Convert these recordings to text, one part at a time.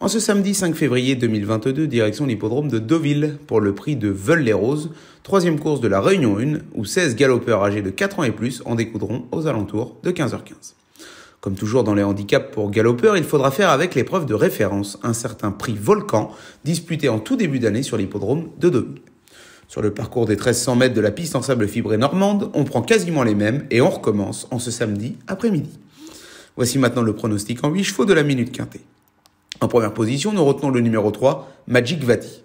En ce samedi 5 février 2022, direction l'hippodrome de Deauville pour le prix de veul les roses troisième course de la Réunion 1, où 16 galopeurs âgés de 4 ans et plus en découdront aux alentours de 15h15. Comme toujours dans les handicaps pour galopeurs, il faudra faire avec l'épreuve de référence, un certain prix Volcan, disputé en tout début d'année sur l'hippodrome de Deauville. Sur le parcours des 1300 mètres de la piste en sable fibré normande, on prend quasiment les mêmes et on recommence en ce samedi après-midi. Voici maintenant le pronostic en 8 chevaux de la minute quintée. En première position, nous retenons le numéro 3, Magic Vati.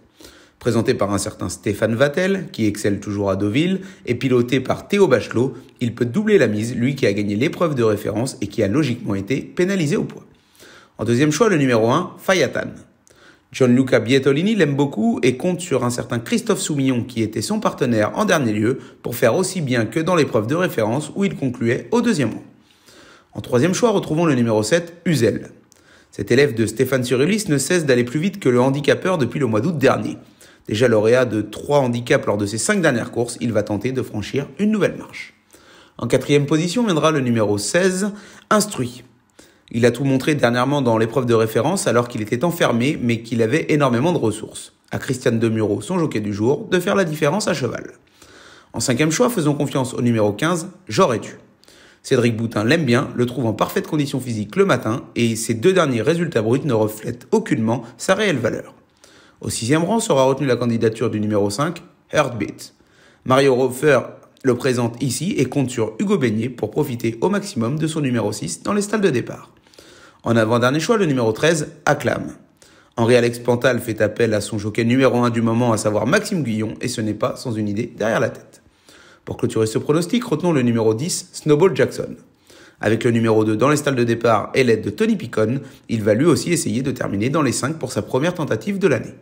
Présenté par un certain Stéphane Vattel, qui excelle toujours à Deauville, et piloté par Théo Bachelot, il peut doubler la mise, lui qui a gagné l'épreuve de référence et qui a logiquement été pénalisé au poids. En deuxième choix, le numéro 1, Fayatan. Gianluca Bietolini l'aime beaucoup et compte sur un certain Christophe Soumillon qui était son partenaire en dernier lieu pour faire aussi bien que dans l'épreuve de référence où il concluait au deuxième rang. En troisième choix, retrouvons le numéro 7, Uzel. Cet élève de Stéphane Surulis ne cesse d'aller plus vite que le handicapeur depuis le mois d'août dernier. Déjà lauréat de trois handicaps lors de ses cinq dernières courses, il va tenter de franchir une nouvelle marche. En quatrième position viendra le numéro 16, Instruit. Il a tout montré dernièrement dans l'épreuve de référence alors qu'il était enfermé mais qu'il avait énormément de ressources. À Christiane Demureau, son jockey du jour, de faire la différence à cheval. En cinquième choix, faisons confiance au numéro 15, J'aurais dû. Cédric Boutin l'aime bien, le trouve en parfaite condition physique le matin et ses deux derniers résultats bruts ne reflètent aucunement sa réelle valeur. Au sixième rang sera retenue la candidature du numéro 5, Heartbeat. Mario Rofer le présente ici et compte sur Hugo Beignet pour profiter au maximum de son numéro 6 dans les stalles de départ. En avant-dernier choix, le numéro 13, Acclame. Henri-Alex Pantal fait appel à son jockey numéro 1 du moment, à savoir Maxime Guillon, et ce n'est pas sans une idée derrière la tête. Pour clôturer ce pronostic, retenons le numéro 10, Snowball Jackson. Avec le numéro 2 dans les stalles de départ et l'aide de Tony Picon, il va lui aussi essayer de terminer dans les 5 pour sa première tentative de l'année.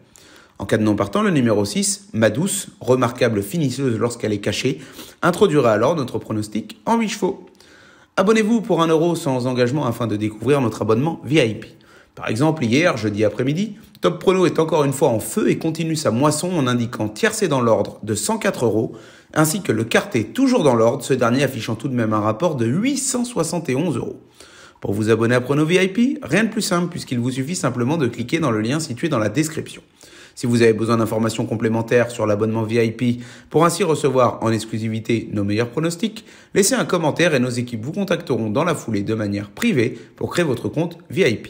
En cas de non partant, le numéro 6, Madouce, remarquable finisseuse lorsqu'elle est cachée, introduira alors notre pronostic en 8 chevaux. Abonnez-vous pour 1€ euro sans engagement afin de découvrir notre abonnement VIP. Par exemple, hier, jeudi après-midi, Top Prono est encore une fois en feu et continue sa moisson en indiquant tiercé dans l'ordre de 104 euros ainsi que le quartet toujours dans l'ordre, ce dernier affichant tout de même un rapport de 871 euros. Pour vous abonner à Prono VIP, rien de plus simple puisqu'il vous suffit simplement de cliquer dans le lien situé dans la description. Si vous avez besoin d'informations complémentaires sur l'abonnement VIP pour ainsi recevoir en exclusivité nos meilleurs pronostics, laissez un commentaire et nos équipes vous contacteront dans la foulée de manière privée pour créer votre compte VIP.